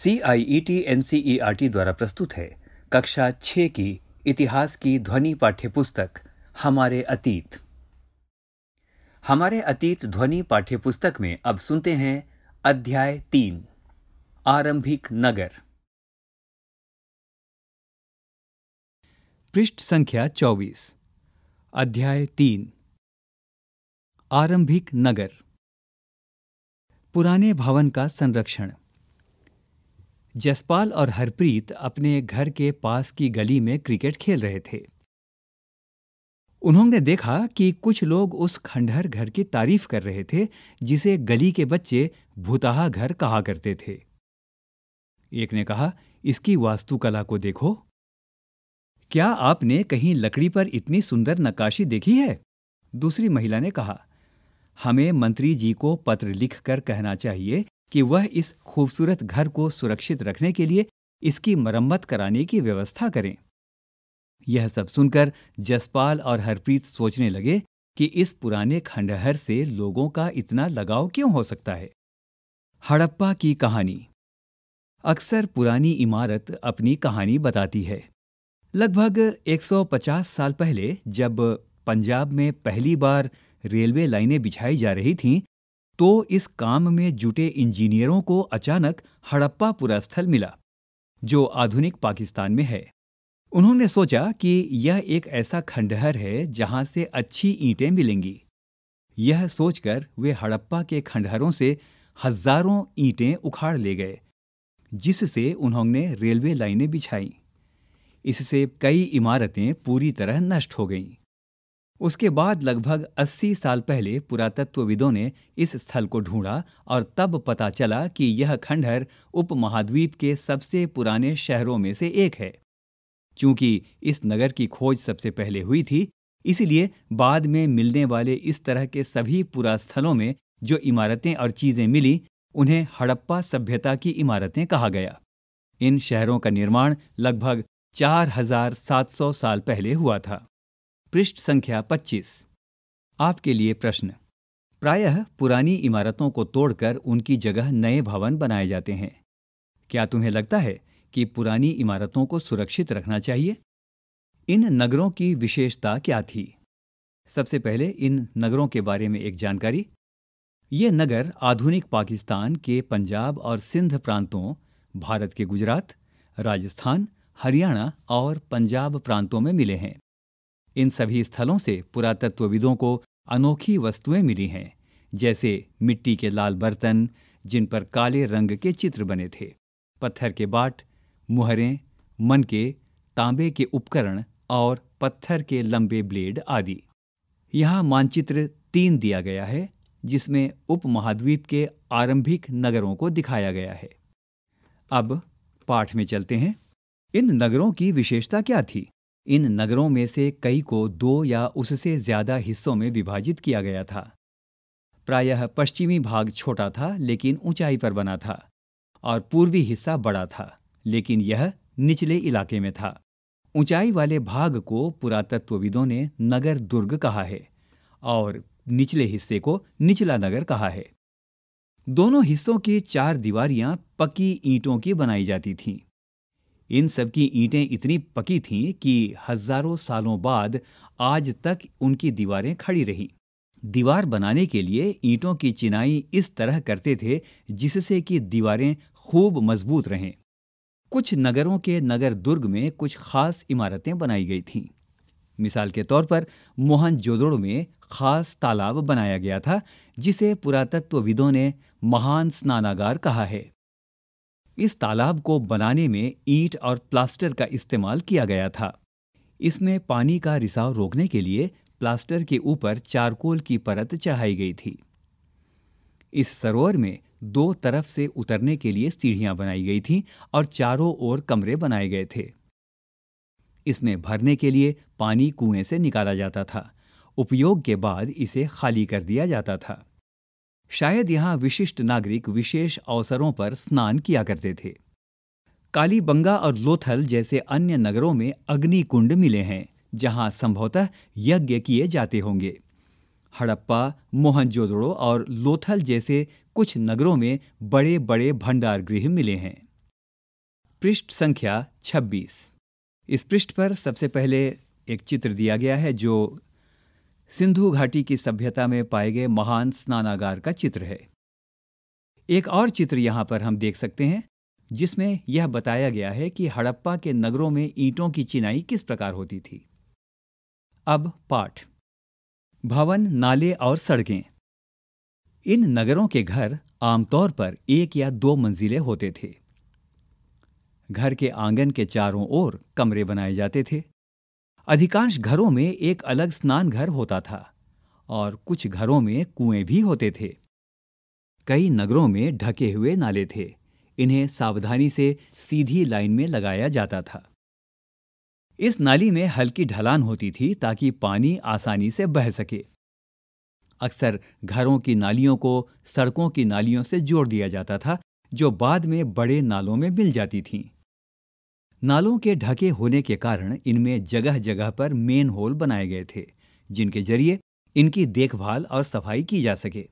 C I E T N C E R T द्वारा प्रस्तुत है कक्षा छ की इतिहास की ध्वनि पाठ्य पुस्तक हमारे अतीत हमारे अतीत ध्वनि पाठ्य पुस्तक में अब सुनते हैं अध्याय तीन आरंभिक नगर पृष्ठ संख्या चौबीस अध्याय तीन आरंभिक नगर पुराने भवन का संरक्षण जसपाल और हरप्रीत अपने घर के पास की गली में क्रिकेट खेल रहे थे उन्होंने देखा कि कुछ लोग उस खंडहर घर की तारीफ कर रहे थे जिसे गली के बच्चे भूताहा घर कहा करते थे एक ने कहा इसकी वास्तुकला को देखो क्या आपने कहीं लकड़ी पर इतनी सुंदर नक्काशी देखी है दूसरी महिला ने कहा हमें मंत्री जी को पत्र लिखकर कहना चाहिए कि वह इस खूबसूरत घर को सुरक्षित रखने के लिए इसकी मरम्मत कराने की व्यवस्था करें यह सब सुनकर जसपाल और हरप्रीत सोचने लगे कि इस पुराने खंडहर से लोगों का इतना लगाव क्यों हो सकता है हड़प्पा की कहानी अक्सर पुरानी इमारत अपनी कहानी बताती है लगभग 150 साल पहले जब पंजाब में पहली बार रेलवे लाइनें बिछाई जा रही थीं तो इस काम में जुटे इंजीनियरों को अचानक हड़प्पा पुरास्थल मिला जो आधुनिक पाकिस्तान में है उन्होंने सोचा कि यह एक ऐसा खंडहर है जहां से अच्छी ईंटें मिलेंगी यह सोचकर वे हड़प्पा के खंडहरों से हजारों ईंटें उखाड़ ले गए जिससे उन्होंने रेलवे लाइनें बिछाई इससे कई इमारतें पूरी तरह नष्ट हो गईं उसके बाद लगभग 80 साल पहले पुरातत्वविदों ने इस स्थल को ढूंढा और तब पता चला कि यह खंडहर उपमहाद्वीप के सबसे पुराने शहरों में से एक है चूंकि इस नगर की खोज सबसे पहले हुई थी इसलिए बाद में मिलने वाले इस तरह के सभी पुरास्थलों में जो इमारतें और चीज़ें मिली उन्हें हड़प्पा सभ्यता की इमारतें कहा गया इन शहरों का निर्माण लगभग 4700 साल पहले हुआ था पृष्ठ संख्या 25 आपके लिए प्रश्न प्रायः पुरानी इमारतों को तोड़कर उनकी जगह नए भवन बनाए जाते हैं क्या तुम्हें लगता है कि पुरानी इमारतों को सुरक्षित रखना चाहिए इन नगरों की विशेषता क्या थी सबसे पहले इन नगरों के बारे में एक जानकारी ये नगर आधुनिक पाकिस्तान के पंजाब और सिंध प्रांतों भारत के गुजरात राजस्थान हरियाणा और पंजाब प्रांतों में मिले हैं इन सभी स्थलों से पुरातत्वविदों को अनोखी वस्तुएं मिली हैं जैसे मिट्टी के लाल बर्तन जिन पर काले रंग के चित्र बने थे पत्थर के बाट मुहरें मन के तांबे के उपकरण और पत्थर के लंबे ब्लेड आदि यहाँ मानचित्र तीन दिया गया है जिसमें उपमहाद्वीप के आरंभिक नगरों को दिखाया गया है अब पाठ में चलते हैं इन नगरों की विशेषता क्या थी इन नगरों में से कई को दो या उससे ज्यादा हिस्सों में विभाजित किया गया था प्रायः पश्चिमी भाग छोटा था लेकिन ऊंचाई पर बना था और पूर्वी हिस्सा बड़ा था लेकिन यह निचले इलाके में था ऊंचाई वाले भाग को पुरातत्वविदों ने नगर दुर्ग कहा है और निचले हिस्से को निचला नगर कहा है दोनों हिस्सों की चार दीवारियां पक्की ईंटों की बनाई जाती थीं इन सब की ईंटें इतनी पकी थीं कि हजारों सालों बाद आज तक उनकी दीवारें खड़ी रहीं दीवार बनाने के लिए ईंटों की चिनाई इस तरह करते थे जिससे कि दीवारें खूब मजबूत रहें कुछ नगरों के नगर दुर्ग में कुछ खास इमारतें बनाई गई थीं मिसाल के तौर पर मोहनजोदड़ो में खास तालाब बनाया गया था जिसे पुरातत्वविदों ने महान स्नानागार कहा है इस तालाब को बनाने में ईंट और प्लास्टर का इस्तेमाल किया गया था इसमें पानी का रिसाव रोकने के लिए प्लास्टर के ऊपर चारकोल की परत चढ़ाई गई थी इस सरोवर में दो तरफ से उतरने के लिए सीढ़ियां बनाई गई थीं और चारों ओर कमरे बनाए गए थे इसमें भरने के लिए पानी कुएं से निकाला जाता था उपयोग के बाद इसे खाली कर दिया जाता था शायद यहां विशिष्ट नागरिक विशेष अवसरों पर स्नान किया करते थे कालीबंगा और लोथल जैसे अन्य नगरों में अग्निकुंड मिले हैं जहां संभवतः यज्ञ किए जाते होंगे हड़प्पा मोहनजोदड़ो और लोथल जैसे कुछ नगरों में बड़े बड़े भंडार गृह मिले हैं पृष्ठ संख्या 26 इस पृष्ठ पर सबसे पहले एक चित्र दिया गया है जो सिंधु घाटी की सभ्यता में पाए गए महान स्नानागार का चित्र है एक और चित्र यहां पर हम देख सकते हैं जिसमें यह बताया गया है कि हड़प्पा के नगरों में ईंटों की चिनाई किस प्रकार होती थी अब पाठ भवन नाले और सड़कें इन नगरों के घर आमतौर पर एक या दो मंजिले होते थे घर के आंगन के चारों ओर कमरे बनाए जाते थे अधिकांश घरों में एक अलग स्नान घर होता था और कुछ घरों में कुएं भी होते थे कई नगरों में ढके हुए नाले थे इन्हें सावधानी से सीधी लाइन में लगाया जाता था इस नाली में हल्की ढलान होती थी ताकि पानी आसानी से बह सके अक्सर घरों की नालियों को सड़कों की नालियों से जोड़ दिया जाता था जो बाद में बड़े नालों में मिल जाती थीं नालों के ढके होने के कारण इनमें जगह जगह पर मेन होल बनाए गए थे जिनके जरिए इनकी देखभाल और सफाई की जा सके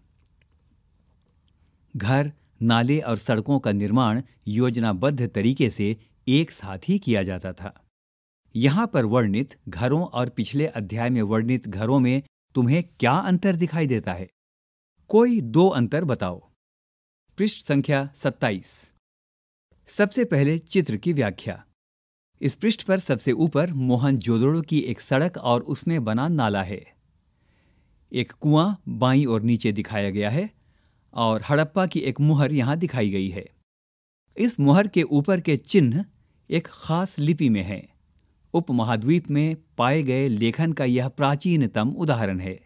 घर नाले और सड़कों का निर्माण योजनाबद्ध तरीके से एक साथ ही किया जाता था यहां पर वर्णित घरों और पिछले अध्याय में वर्णित घरों में तुम्हें क्या अंतर दिखाई देता है कोई दो अंतर बताओ पृष्ठ संख्या 27। सबसे पहले चित्र की व्याख्या इस पृष्ठ पर सबसे ऊपर मोहन जोदड़ो की एक सड़क और उसमें बना नाला है एक कुआं बाई और नीचे दिखाया गया है और हड़प्पा की एक मुहर यहां दिखाई गई है इस मुहर के ऊपर के चिन्ह एक खास लिपि में है उपमहाद्वीप में पाए गए लेखन का यह प्राचीनतम उदाहरण है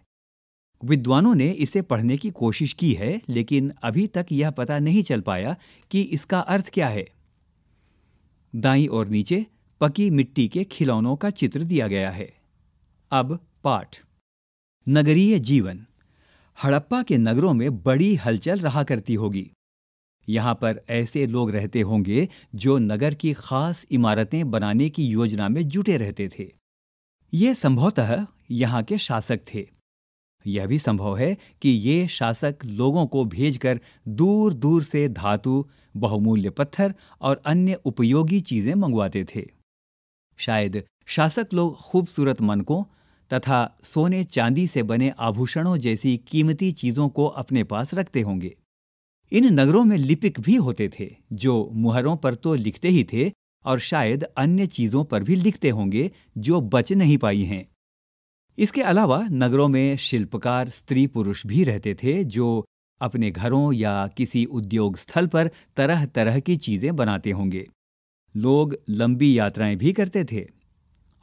विद्वानों ने इसे पढ़ने की कोशिश की है लेकिन अभी तक यह पता नहीं चल पाया कि इसका अर्थ क्या है दाई और नीचे पकी मिट्टी के खिलौनों का चित्र दिया गया है अब पाठ नगरीय जीवन हड़प्पा के नगरों में बड़ी हलचल रहा करती होगी यहां पर ऐसे लोग रहते होंगे जो नगर की खास इमारतें बनाने की योजना में जुटे रहते थे ये संभवतः यहाँ के शासक थे यह भी संभव है कि ये शासक लोगों को भेजकर दूर दूर से धातु बहुमूल्य पत्थर और अन्य उपयोगी चीजें मंगवाते थे शायद शासक लोग खूबसूरत मनकों तथा सोने चांदी से बने आभूषणों जैसी कीमती चीज़ों को अपने पास रखते होंगे इन नगरों में लिपिक भी होते थे जो मुहरों पर तो लिखते ही थे और शायद अन्य चीज़ों पर भी लिखते होंगे जो बच नहीं पाई हैं इसके अलावा नगरों में शिल्पकार स्त्री पुरुष भी रहते थे जो अपने घरों या किसी उद्योग स्थल पर तरह तरह की चीज़ें बनाते होंगे लोग लंबी यात्राएं भी करते थे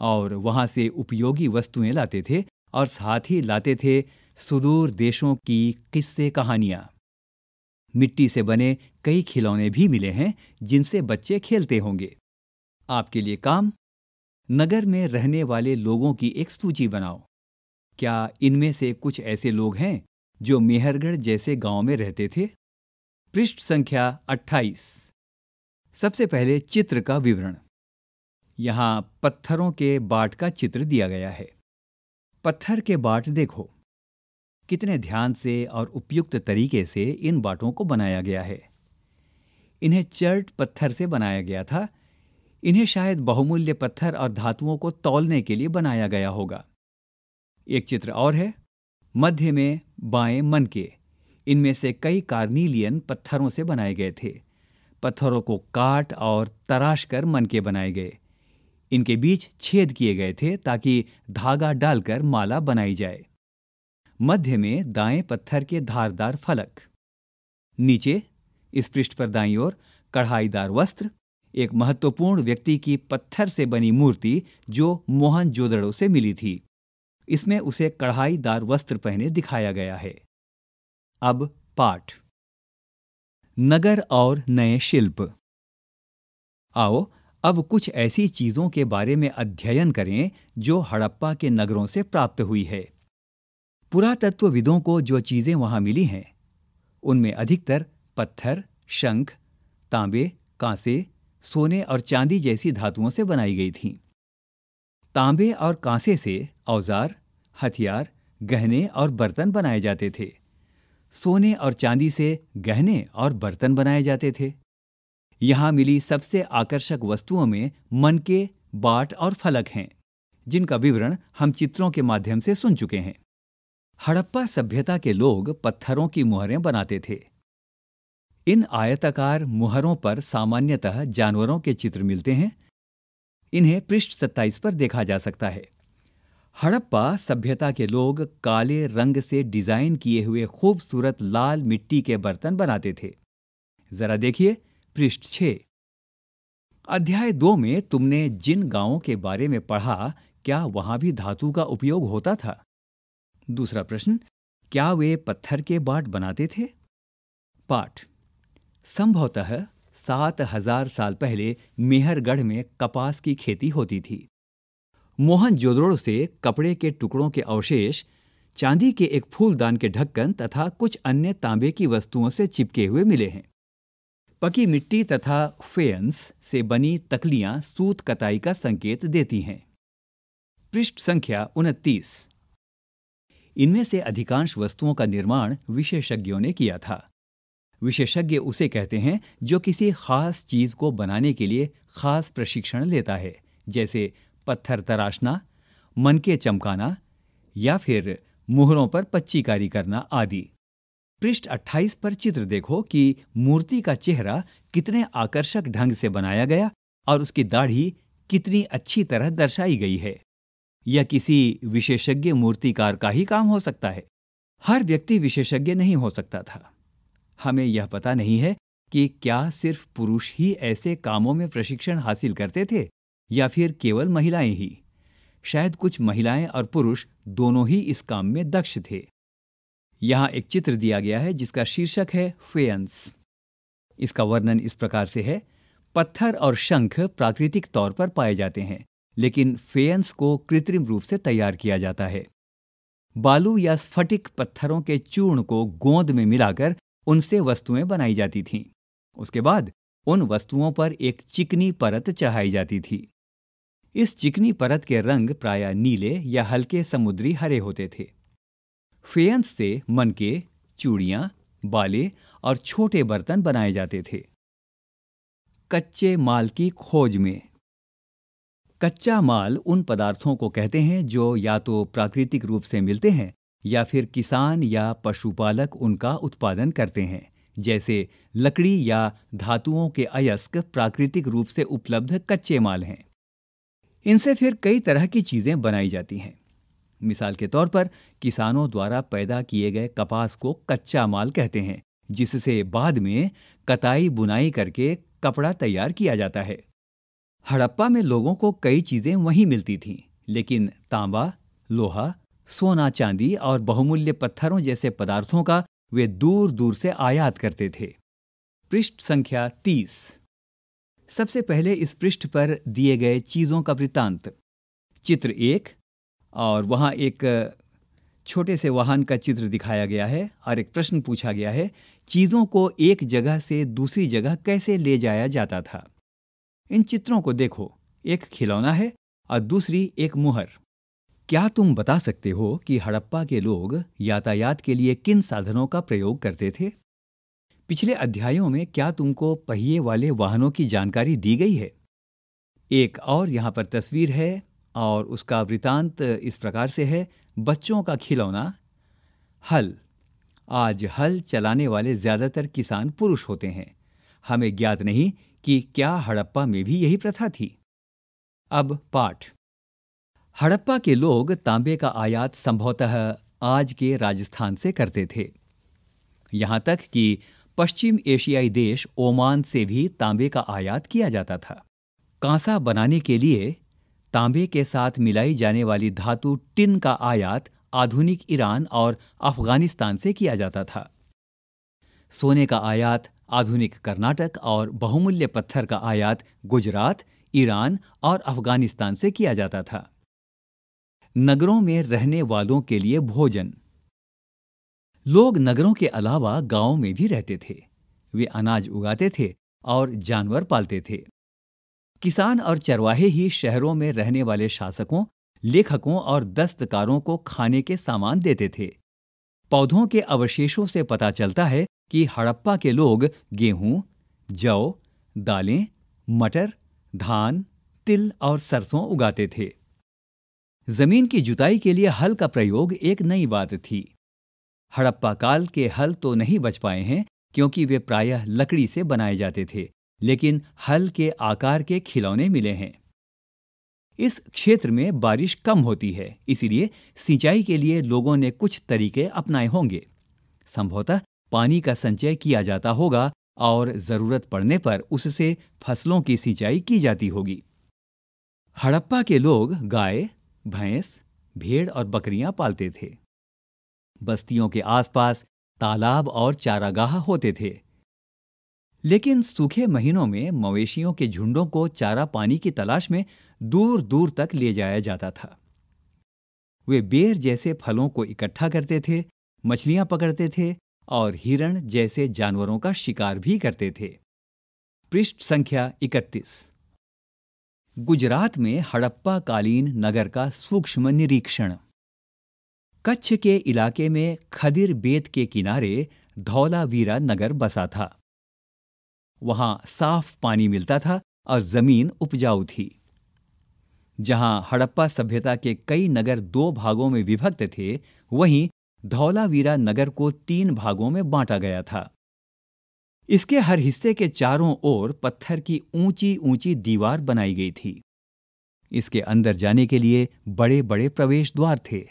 और वहां से उपयोगी वस्तुएं लाते थे और साथ ही लाते थे सुदूर देशों की किस्से कहानियां मिट्टी से बने कई खिलौने भी मिले हैं जिनसे बच्चे खेलते होंगे आपके लिए काम नगर में रहने वाले लोगों की एक सूची बनाओ क्या इनमें से कुछ ऐसे लोग हैं जो मेहरगढ़ जैसे गांव में रहते थे पृष्ठ संख्या 28 सबसे पहले चित्र का विवरण यहाँ पत्थरों के बाट का चित्र दिया गया है पत्थर के बाट देखो कितने ध्यान से और उपयुक्त तरीके से इन बाटों को बनाया गया है इन्हें चर्ट पत्थर से बनाया गया था इन्हें शायद बहुमूल्य पत्थर और धातुओं को तौलने के लिए बनाया गया होगा एक चित्र और है मध्य में बाएं मन के इनमें से कई कार्नीलियन पत्थरों से बनाए गए थे पत्थरों को काट और तराश कर मन के बनाए गए इनके बीच छेद किए गए थे ताकि धागा डालकर माला बनाई जाए मध्य में दाएं पत्थर के धारदार फलक नीचे इस पृष्ठ पर दाई ओर कढ़ाईदार वस्त्र एक महत्वपूर्ण व्यक्ति की पत्थर से बनी मूर्ति जो मोहन जोदड़ो से मिली थी इसमें उसे कढ़ाईदार वस्त्र पहने दिखाया गया है अब पाठ नगर और नए शिल्प आओ अब कुछ ऐसी चीजों के बारे में अध्ययन करें जो हड़प्पा के नगरों से प्राप्त हुई है पुरातत्वविदों को जो चीजें वहां मिली हैं उनमें अधिकतर पत्थर शंख तांबे कांसे सोने और चांदी जैसी धातुओं से बनाई गई थीं तांबे और कांसे से औजार हथियार गहने और बर्तन बनाए जाते थे सोने और चांदी से गहने और बर्तन बनाए जाते थे यहां मिली सबसे आकर्षक वस्तुओं में मन के बाट और फलक हैं जिनका विवरण हम चित्रों के माध्यम से सुन चुके हैं हड़प्पा सभ्यता के लोग पत्थरों की मुहरें बनाते थे इन आयताकार मुहरों पर सामान्यतः जानवरों के चित्र मिलते हैं इन्हें पृष्ठ सत्ताईस पर देखा जा सकता है हड़प्पा सभ्यता के लोग काले रंग से डिजाइन किए हुए खूबसूरत लाल मिट्टी के बर्तन बनाते थे जरा देखिए पृष्ठ छे अध्याय दो में तुमने जिन गांवों के बारे में पढ़ा क्या वहां भी धातु का उपयोग होता था दूसरा प्रश्न क्या वे पत्थर के बाट बनाते थे पाठ संभवतः सात हजार साल पहले मेहरगढ़ में कपास की खेती होती थी मोहन जोदड़ो से कपड़े के टुकड़ों के अवशेष चांदी के एक फूलदान के ढक्कन तथा कुछ अन्य तांबे की वस्तुओं से चिपके हुए मिले हैं पकी मिट्टी तथा फेन्स से बनी तकलियां सूत कताई का संकेत देती हैं पृष्ठ संख्या उनतीस इनमें से अधिकांश वस्तुओं का निर्माण विशेषज्ञों ने किया था विशेषज्ञ उसे कहते हैं जो किसी खास चीज को बनाने के लिए खास प्रशिक्षण लेता है जैसे पत्थर तराशना मन के चमकाना या फिर मुहरों पर पच्चीकारी करना आदि पृष्ठ 28 पर चित्र देखो कि मूर्ति का चेहरा कितने आकर्षक ढंग से बनाया गया और उसकी दाढ़ी कितनी अच्छी तरह दर्शाई गई है यह किसी विशेषज्ञ मूर्तिकार का ही काम हो सकता है हर व्यक्ति विशेषज्ञ नहीं हो सकता था हमें यह पता नहीं है कि क्या सिर्फ पुरुष ही ऐसे कामों में प्रशिक्षण हासिल करते थे या फिर केवल महिलाएं ही शायद कुछ महिलाएं और पुरुष दोनों ही इस काम में दक्ष थे यहां एक चित्र दिया गया है जिसका शीर्षक है फेयंस इसका वर्णन इस प्रकार से है पत्थर और शंख प्राकृतिक तौर पर पाए जाते हैं लेकिन फेयंस को कृत्रिम रूप से तैयार किया जाता है बालू या स्फटिक पत्थरों के चूर्ण को गोंद में मिलाकर उनसे वस्तुएं बनाई जाती थीं उसके बाद उन वस्तुओं पर एक चिकनी परत चढ़ाई जाती थी इस चिकनी परत के रंग प्राय नीले या हल्के समुद्री हरे होते थे फेयंस से मनके चूड़ियां बाले और छोटे बर्तन बनाए जाते थे कच्चे माल की खोज में कच्चा माल उन पदार्थों को कहते हैं जो या तो प्राकृतिक रूप से मिलते हैं या फिर किसान या पशुपालक उनका उत्पादन करते हैं जैसे लकड़ी या धातुओं के अयस्क प्राकृतिक रूप से उपलब्ध कच्चे माल हैं इनसे फिर कई तरह की चीज़ें बनाई जाती हैं मिसाल के तौर पर किसानों द्वारा पैदा किए गए कपास को कच्चा माल कहते हैं जिससे बाद में कताई बुनाई करके कपड़ा तैयार किया जाता है हड़प्पा में लोगों को कई चीज़ें वहीं मिलती थीं लेकिन तांबा लोहा सोना चांदी और बहुमूल्य पत्थरों जैसे पदार्थों का वे दूर दूर से आयात करते थे पृष्ठ संख्या तीस सबसे पहले इस पृष्ठ पर दिए गए चीज़ों का वृत्तांत चित्र एक और वहां एक छोटे से वाहन का चित्र दिखाया गया है और एक प्रश्न पूछा गया है चीज़ों को एक जगह से दूसरी जगह कैसे ले जाया जाता था इन चित्रों को देखो एक खिलौना है और दूसरी एक मुहर क्या तुम बता सकते हो कि हड़प्पा के लोग यातायात के लिए किन साधनों का प्रयोग करते थे पिछले अध्यायों में क्या तुमको पहिए वाले वाहनों की जानकारी दी गई है एक और यहाँ पर तस्वीर है और उसका वृतांत इस प्रकार से है बच्चों का खिलौना हल आज हल चलाने वाले ज़्यादातर किसान पुरुष होते हैं हमें ज्ञात नहीं कि क्या हड़प्पा में भी यही प्रथा थी अब पाठ हड़प्पा के लोग तांबे का आयात संभवतः आज के राजस्थान से करते थे यहां तक कि पश्चिम एशियाई देश ओमान से भी तांबे का आयात किया जाता था कांसा बनाने के लिए तांबे के साथ मिलाई जाने वाली धातु टिन का आयात आधुनिक ईरान और अफगानिस्तान से किया जाता था सोने का आयात आधुनिक कर्नाटक और बहुमूल्य पत्थर का आयात गुजरात ईरान और अफगानिस्तान से किया जाता था नगरों में रहने वालों के लिए भोजन लोग नगरों के अलावा गांवों में भी रहते थे वे अनाज उगाते थे और जानवर पालते थे किसान और चरवाहे ही शहरों में रहने वाले शासकों लेखकों और दस्तकारों को खाने के सामान देते थे पौधों के अवशेषों से पता चलता है कि हड़प्पा के लोग गेहूं जौ दालें मटर धान तिल और सरसों उगाते थे जमीन की जुताई के लिए हल का प्रयोग एक नई बात थी हड़प्पा काल के हल तो नहीं बच पाए हैं क्योंकि वे प्रायः लकड़ी से बनाए जाते थे लेकिन हल के आकार के खिलौने मिले हैं इस क्षेत्र में बारिश कम होती है इसीलिए सिंचाई के लिए लोगों ने कुछ तरीके अपनाए होंगे संभवतः पानी का संचय किया जाता होगा और जरूरत पड़ने पर उससे फसलों की सिंचाई की जाती होगी हड़प्पा के लोग गाय भैंस भेड़ और बकरियां पालते थे बस्तियों के आसपास तालाब और चारागाह होते थे लेकिन सूखे महीनों में मवेशियों के झुंडों को चारा पानी की तलाश में दूर दूर तक ले जाया जाता था वे बेर जैसे फलों को इकट्ठा करते थे मछलियां पकड़ते थे और हिरण जैसे जानवरों का शिकार भी करते थे पृष्ठ संख्या इकतीस गुजरात में हड़प्पा कालीन नगर का सूक्ष्म निरीक्षण कच्छ के इलाके में खदिर बेत के किनारे धौलावीरा नगर बसा था वहां साफ पानी मिलता था और जमीन उपजाऊ थी जहां हड़प्पा सभ्यता के कई नगर दो भागों में विभक्त थे वहीं धौलावीरा नगर को तीन भागों में बांटा गया था इसके हर हिस्से के चारों ओर पत्थर की ऊंची ऊंची दीवार बनाई गई थी इसके अंदर जाने के लिए बड़े बड़े प्रवेश द्वार थे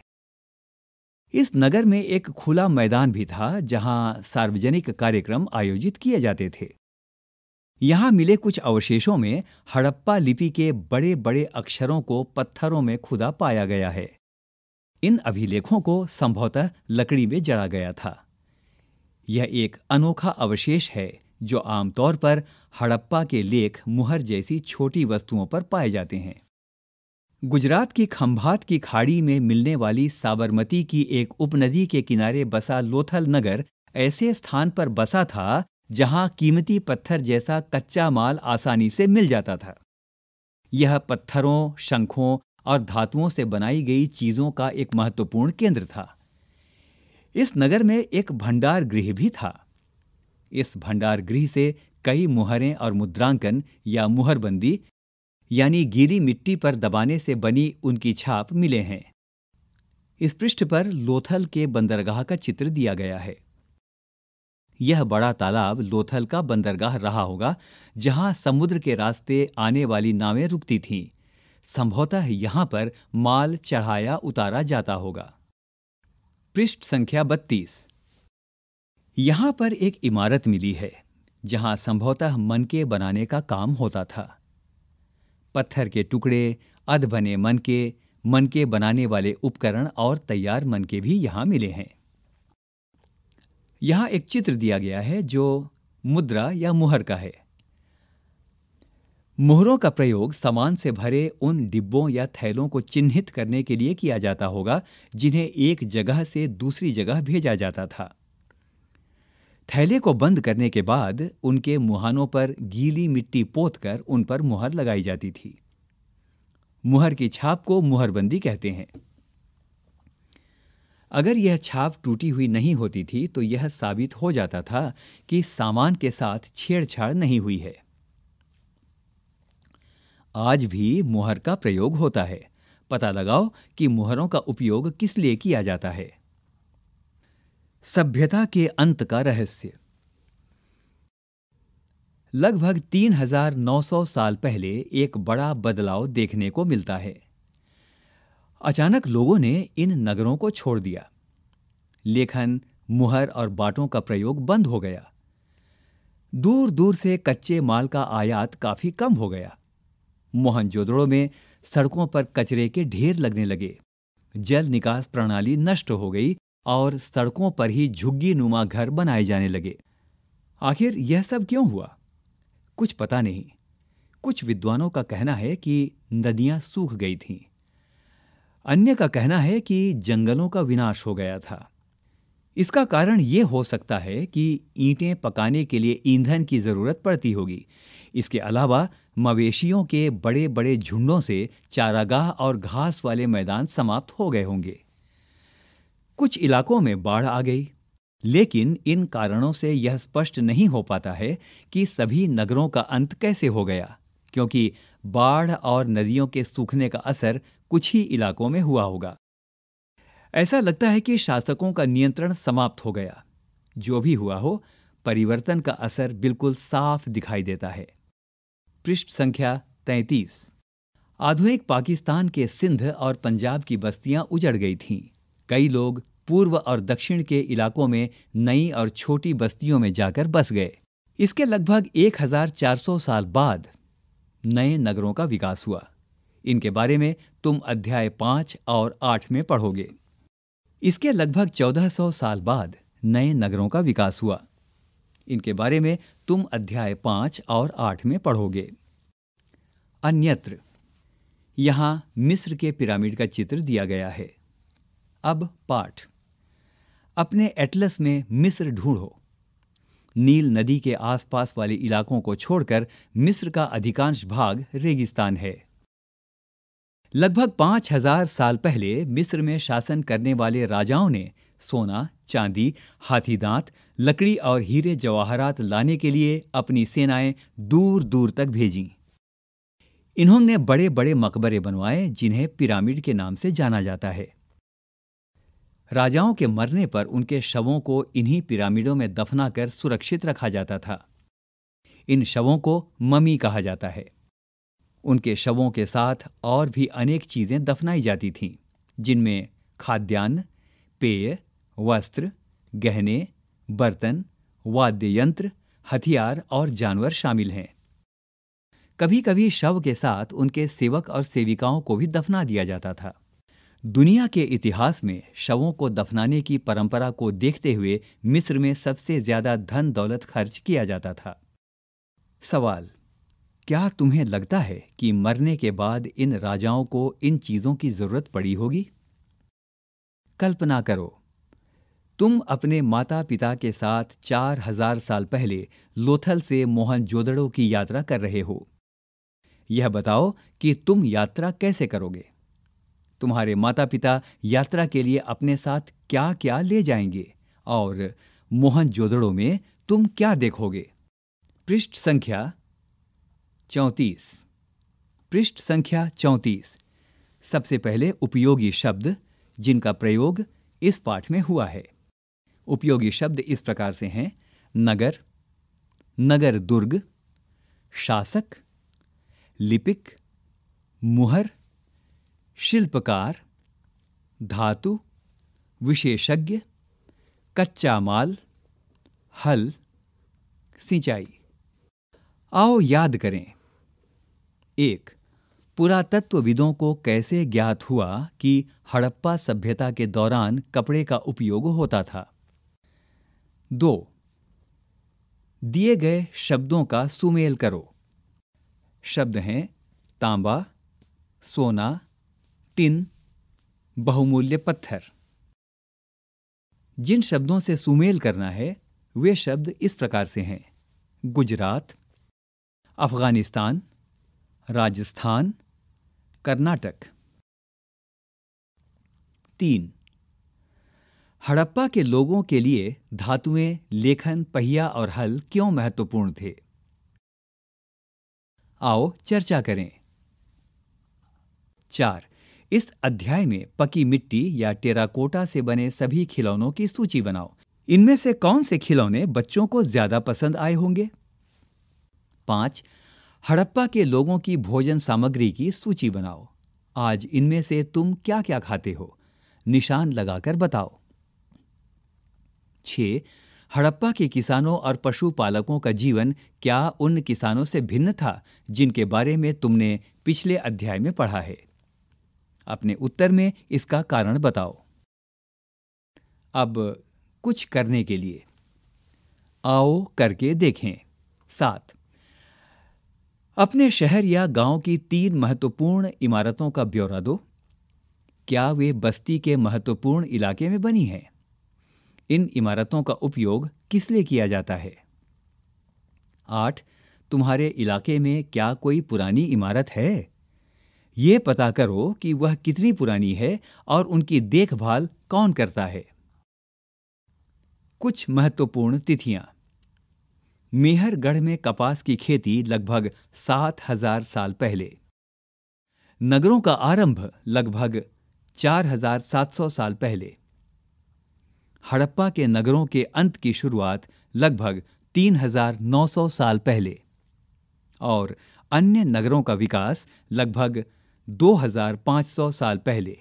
इस नगर में एक खुला मैदान भी था जहां सार्वजनिक कार्यक्रम आयोजित किए जाते थे यहां मिले कुछ अवशेषों में हड़प्पा लिपि के बड़े बड़े अक्षरों को पत्थरों में खुदा पाया गया है इन अभिलेखों को संभवतः लकड़ी में जड़ा गया था यह एक अनोखा अवशेष है जो आमतौर पर हड़प्पा के लेख मुहर जैसी छोटी वस्तुओं पर पाए जाते हैं गुजरात की खंभात की खाड़ी में मिलने वाली साबरमती की एक उपनदी के किनारे बसा लोथल नगर ऐसे स्थान पर बसा था जहां कीमती पत्थर जैसा कच्चा माल आसानी से मिल जाता था यह पत्थरों शंखों और धातुओं से बनाई गई चीजों का एक महत्वपूर्ण केंद्र था इस नगर में एक भंडार गृह भी था इस भंडार गृह से कई मुहरें और मुद्रांकन या मुहरबंदी यानी गीली मिट्टी पर दबाने से बनी उनकी छाप मिले हैं इस पृष्ठ पर लोथल के बंदरगाह का चित्र दिया गया है यह बड़ा तालाब लोथल का बंदरगाह रहा होगा जहां समुद्र के रास्ते आने वाली नावें रुकती थीं संभवतः यहां पर माल चढ़ाया उतारा जाता होगा पृष्ठ संख्या बत्तीस यहां पर एक इमारत मिली है जहां संभवतः मन के बनाने का काम होता था पत्थर के टुकड़े अध बने मन के मन के बनाने वाले उपकरण और तैयार मन के भी यहां मिले हैं यहां एक चित्र दिया गया है जो मुद्रा या मुहर का है मुहरों का प्रयोग सामान से भरे उन डिब्बों या थैलों को चिन्हित करने के लिए किया जाता होगा जिन्हें एक जगह से दूसरी जगह भेजा जाता था थैले को बंद करने के बाद उनके मुहानों पर गीली मिट्टी पोतकर उन पर मुहर लगाई जाती थी मुहर की छाप को मुहरबंदी कहते हैं अगर यह छाप टूटी हुई नहीं होती थी तो यह साबित हो जाता था कि सामान के साथ छेड़छाड़ नहीं हुई है आज भी मुहर का प्रयोग होता है पता लगाओ कि मुहरों का उपयोग किस लिए किया जाता है सभ्यता के अंत का रहस्य लगभग 3900 साल पहले एक बड़ा बदलाव देखने को मिलता है अचानक लोगों ने इन नगरों को छोड़ दिया लेखन मुहर और बाटों का प्रयोग बंद हो गया दूर दूर से कच्चे माल का आयात काफी कम हो गया मोहनजोदड़ों में सड़कों पर कचरे के ढेर लगने लगे जल निकास प्रणाली नष्ट हो गई और सड़कों पर ही झुग्गी नुमा घर बनाए जाने लगे आखिर यह सब क्यों हुआ कुछ पता नहीं कुछ विद्वानों का कहना है कि नदियां सूख गई थीं अन्य का कहना है कि जंगलों का विनाश हो गया था इसका कारण ये हो सकता है कि ईंटें पकाने के लिए ईंधन की ज़रूरत पड़ती होगी इसके अलावा मवेशियों के बड़े बड़े झुंडों से चारागाह और घास वाले मैदान समाप्त हो गए होंगे कुछ इलाकों में बाढ़ आ गई लेकिन इन कारणों से यह स्पष्ट नहीं हो पाता है कि सभी नगरों का अंत कैसे हो गया क्योंकि बाढ़ और नदियों के सूखने का असर कुछ ही इलाकों में हुआ होगा ऐसा लगता है कि शासकों का नियंत्रण समाप्त हो गया जो भी हुआ हो परिवर्तन का असर बिल्कुल साफ दिखाई देता है पृष्ठ संख्या तैतीस आधुनिक पाकिस्तान के सिंध और पंजाब की बस्तियां उजड़ गई थीं कई लोग पूर्व और दक्षिण के इलाकों में नई और छोटी बस्तियों में जाकर बस गए इसके लगभग 1400 साल बाद नए नगरों का विकास हुआ इनके बारे में तुम अध्याय पांच और आठ में पढ़ोगे इसके लगभग 1400 साल बाद नए नगरों का विकास हुआ इनके बारे में तुम अध्याय पांच और आठ में पढ़ोगे अन्यत्र यहां मिस्र के पिरामिड का चित्र दिया गया है अब पाठ अपने एटलस में मिस्र ढूंढो नील नदी के आसपास वाले इलाकों को छोड़कर मिस्र का अधिकांश भाग रेगिस्तान है लगभग पांच हजार साल पहले मिस्र में शासन करने वाले राजाओं ने सोना चांदी हाथी दांत लकड़ी और हीरे जवाहरात लाने के लिए अपनी सेनाएं दूर दूर तक भेजी इन्होंने बड़े बड़े मकबरे बनवाए जिन्हें पिरामिड के नाम से जाना जाता है राजाओं के मरने पर उनके शवों को इन्हीं पिरामिडों में दफनाकर सुरक्षित रखा जाता था इन शवों को ममी कहा जाता है उनके शवों के साथ और भी अनेक चीज़ें दफनाई जाती थीं जिनमें खाद्यान्न पेय वस्त्र गहने बर्तन वाद्य यंत्र हथियार और जानवर शामिल हैं कभी कभी शव के साथ उनके सेवक और सेविकाओं को भी दफना दिया जाता था दुनिया के इतिहास में शवों को दफनाने की परंपरा को देखते हुए मिस्र में सबसे ज्यादा धन दौलत खर्च किया जाता था सवाल क्या तुम्हें लगता है कि मरने के बाद इन राजाओं को इन चीजों की जरूरत पड़ी होगी कल्पना करो तुम अपने माता पिता के साथ चार हजार साल पहले लोथल से जोदड़ो की यात्रा कर रहे हो यह बताओ कि तुम यात्रा कैसे करोगे तुम्हारे माता पिता यात्रा के लिए अपने साथ क्या क्या ले जाएंगे और मोहन जोदड़ो में तुम क्या देखोगे पृष्ठ संख्या चौंतीस पृष्ठ संख्या चौंतीस सबसे पहले उपयोगी शब्द जिनका प्रयोग इस पाठ में हुआ है उपयोगी शब्द इस प्रकार से हैं नगर नगर दुर्ग शासक लिपिक मुहर शिल्पकार धातु विशेषज्ञ कच्चा माल हल सिंचाई आओ याद करें एक पुरातत्वविदों को कैसे ज्ञात हुआ कि हड़प्पा सभ्यता के दौरान कपड़े का उपयोग होता था दो दिए गए शब्दों का सुमेल करो शब्द हैं तांबा सोना तीन बहुमूल्य पत्थर जिन शब्दों से सुमेल करना है वे शब्द इस प्रकार से हैं गुजरात अफगानिस्तान राजस्थान कर्नाटक तीन हड़प्पा के लोगों के लिए धातुएं लेखन पहिया और हल क्यों महत्वपूर्ण थे आओ चर्चा करें चार इस अध्याय में पकी मिट्टी या टेराकोटा से बने सभी खिलौनों की सूची बनाओ इनमें से कौन से खिलौने बच्चों को ज्यादा पसंद आए होंगे पांच हड़प्पा के लोगों की भोजन सामग्री की सूची बनाओ आज इनमें से तुम क्या क्या खाते हो निशान लगाकर बताओ छ हड़प्पा के किसानों और पशुपालकों का जीवन क्या उन किसानों से भिन्न था जिनके बारे में तुमने पिछले अध्याय में पढ़ा है अपने उत्तर में इसका कारण बताओ अब कुछ करने के लिए आओ करके देखें सात अपने शहर या गांव की तीन महत्वपूर्ण इमारतों का ब्यौरा दो क्या वे बस्ती के महत्वपूर्ण इलाके में बनी हैं इन इमारतों का उपयोग किस लिए किया जाता है आठ तुम्हारे इलाके में क्या कोई पुरानी इमारत है ये पता करो कि वह कितनी पुरानी है और उनकी देखभाल कौन करता है कुछ महत्वपूर्ण तिथियां मेहरगढ़ में कपास की खेती लगभग सात हजार साल पहले नगरों का आरंभ लगभग चार हजार सात सौ साल पहले हड़प्पा के नगरों के अंत की शुरुआत लगभग तीन हजार नौ सौ साल पहले और अन्य नगरों का विकास लगभग 2500 साल पहले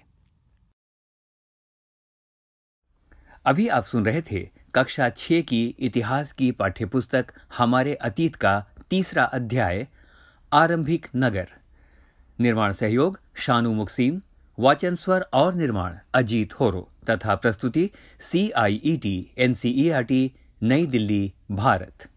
अभी आप सुन रहे थे कक्षा 6 की इतिहास की पाठ्यपुस्तक हमारे अतीत का तीसरा अध्याय आरंभिक नगर निर्माण सहयोग शानू मुक्सीम वाचन स्वर और निर्माण अजीत होरो तथा प्रस्तुति C I E T N C E R T Nai Delhi Bharat